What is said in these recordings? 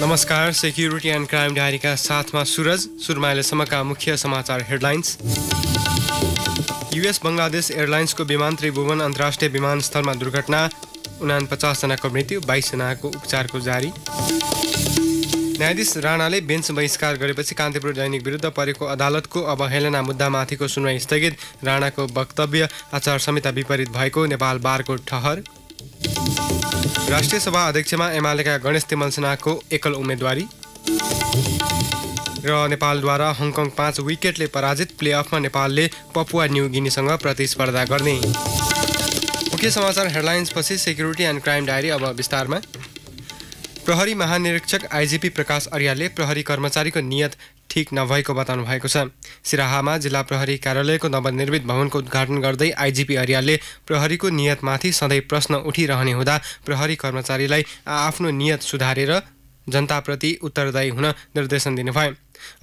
नमस्कार security and crime डायरीका साथमा सुरज सुरुमा मुख्य समाचार हेडलाइन्स युएस बङ्गलादेश एयरलाइन्सको विमान त्रिभुवन अन्तर्राष्ट्रिय विमानस्थलमा दुर्घटना उना पचासजनाको मृत्यु बाइसजनाको उपचारको जारी न्यायाधीश राणाले बेन्च बहिष्कार गरेपछि कान्तिपुर दैनिक विरुद्ध परेको अदालतको अवहेलना मुद्दामाथिको सुनवाई स्थगित राणाको वक्तव्य आचार संहिता विपरीत भएको नेपाल बारको ठहर राष्ट्रिय सभा अध्यक्षमा एमालेका गणेश तिमल सिन्हाको एकल उम्मेदवारी र नेपालद्वारा हङकङ पाँच विकेटले पराजित प्लेअफमा नेपालले पपुवा न्यू गिनीसँग प्रतिस्पर्धा गर्ने मुख्य समाचार हेडलाइन्सपछि सेक्युरिटी एन्ड क्राइम डायरी अब विस्तारमा प्रहरी महानिरीक्षक आइजिपी प्रकाश अर्यालले प्रहरी कर्मचारीको नियत ठिक नभएको बताउनु भएको छ सिराहामा जिल्ला प्रहरी कार्यालयको नवनिर्मित भवनको उद्घाटन गर्दै आइजिपी अर्यालले प्रहरीको नियतमाथि सधैँ प्रश्न उठिरहने हुँदा प्रहरी कर्मचारीलाई आफ्नो नियत सुधारेर जनताप्रति उत्तरदायी हुन निर्देशन दिनुभयो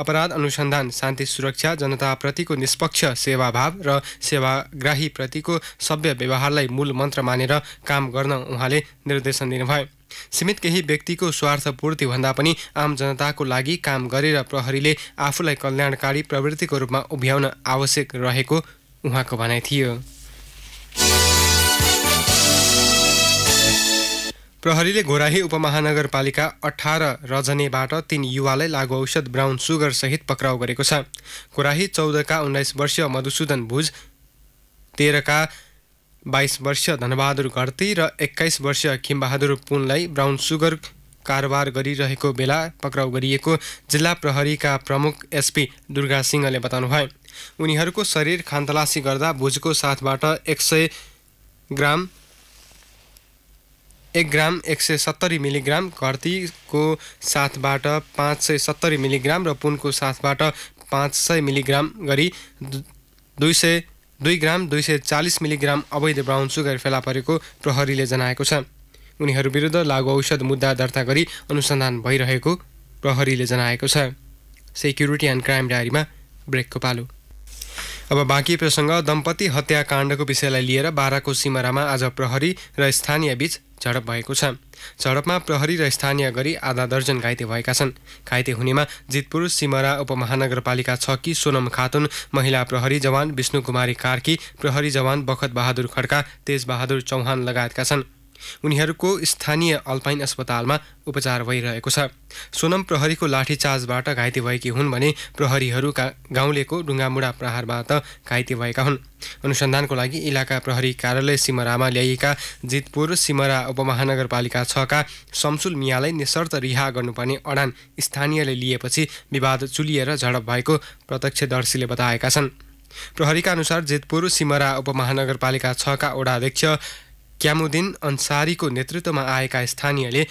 अपराध अनुसन्धान शान्ति सुरक्षा जनताप्रतिको निष्पक्ष सेवाभाव र सेवाग्राहीप्रतिको सभ्य व्यवहारलाई मूल मन्त्र मानेर काम गर्न उहाँले निर्देशन दिनुभयो सीमित केही व्यक्तिको भन्दा पनि आम जनताको लागि काम गरेर प्रहरीले आफूलाई कल्याणकारी प्रवृत्तिको रूपमा उभ्याउन आवश्यक रहेको उहाँको भनाइ थियो प्रहरीले घोराही उपमहानगरपालिका अठार रजनेबाट तीन युवालाई लागु औषध ब्राउन सहित पक्राउ गरेको छ घोराही चौधका उन्नाइस वर्षीय मधुसूदन भुज तेह्रका बाइस वर्षीय धनबहादुर घर्ती र एक्काइस वर्षीय खिमबहादुर पुनलाई ब्राउन सुगर कारोबार गरिरहेको बेला पक्राउ गरिएको जिल्ला प्रहरीका प्रमुख एसपी दुर्गा सिंहले बताउनुभयो उनीहरूको शरीर खानतलासी गर्दा भुजको साथबाट एक सय ग्राम एक ग्राम एक सय सत्तरी मिलिग्राम घर्तीको साथबाट पाँच सय सत्तरी मिलिग्राम र पुनको साथबाट पाँच सय मिलिग्राम गरी दुई सय दुई ग्राम दुई सय चालिस मिलिग्राम अवैध ब्राउन सुगर फेला परेको प्रहरीले जनाएको छ उनीहरू विरुद्ध लागु औषध मुद्दा दर्ता गरी अनुसन्धान भइरहेको प्रहरीले जनाएको छ सेक्युरिटी एन्ड क्राइम डायरीमा ब्रेकको पालो अब बाँकी प्रसङ्ग दम्पति हत्याकाण्डको विषयलाई लिएर बाह्रको सिमरामा आज प्रहरी र स्थानीय बीच झडप भएको छ झडपमा प्रहरी र स्थानीय गरी आधा दर्जन घाइते भएका छन् घाइते हुनेमा जितपुर सिमरा उपमहानगरपालिका छ कि सोनम खातुन महिला प्रहरी जवान विष्णु कुमारी कार्की प्रहरी जवान बखत बहादुर खड्का तेजबहादुर चौहान लगायतका छन् उनीहरूको स्थानीय अल्पाइन अस्पतालमा उपचार भइरहेको छ सोनम प्रहरीको लाठीचार्जबाट घाइते भएकी हुन् भने प्रहरीहरूका गाउँलेको डुङ्गामुडा प्रहारबाट घाइते भएका हुन् अनुसन्धानको लागि इलाका प्रहरी कार्यालय सिमरामा ल्याइएका जितपुर सिमरा उपमहानगरपालिका छका शमसुल मियालाई निशर्त रिहा गर्नुपर्ने अडान स्थानीयले लिएपछि विवाद चुलिएर झडप भएको प्रत्यक्षदर्शीले बताएका छन् प्रहरीका अनुसार जितपुर सिमरा उपमहानगरपालिका छका वडाध्यक्ष क्यामुद्दिन अन्सारीको नेतृत्वमा आएका स्थानीयले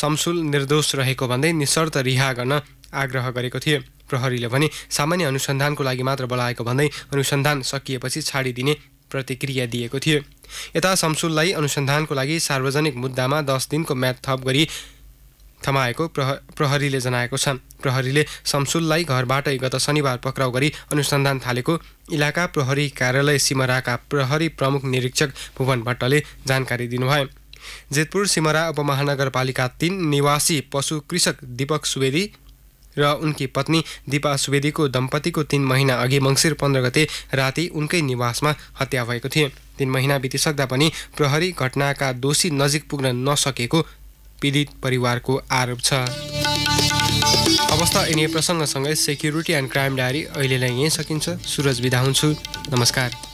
शम्सुल निर्दोष रहेको भन्दै निशर्त रिहा गर्न आग्रह गरेको थिए प्रहरीले भने सामान्य अनुसन्धानको लागि मात्र बोलाएको भन्दै अनुसन्धान सकिएपछि छाडिदिने प्रतिक्रिया दिएको थियो यता शम्सुललाई अनुसन्धानको लागि सार्वजनिक मुद्दामा दस दिनको म्याद थप गरी थमाएको प्रह प्रहरीले जनाएको छ प्रहरीले शमसुललाई घरबाटै गत शनिबार पक्राउ गरी अनुसन्धान थालेको इलाका प्रहरी कार्यालय सिमराका प्रहरी प्रमुख निरीक्षक भुवन भट्टले जानकारी दिनुभयो जेतपुर सिमरा उपमहानगरपालिका तिन निवासी पशु कृषक दीपक सुवेदी र उनकी पत्नी दिपा सुवेदीको दम्पतिको तिन महिना अघि मङ्सिर पन्ध्र गते राति उनकै निवासमा हत्या भएको थियो तिन महिना बितिसक्दा पनि प्रहरी घटनाका दोषी नजिक पुग्न नसकेको पीडित परिवारको आरोप छ अवस्था यिनी प्रसङ्गसँगै सेक्युरिटी एन्ड क्राइम डायरी अहिलेलाई यहीँ सकिन्छ सुरज बिदा हुन्छु नमस्कार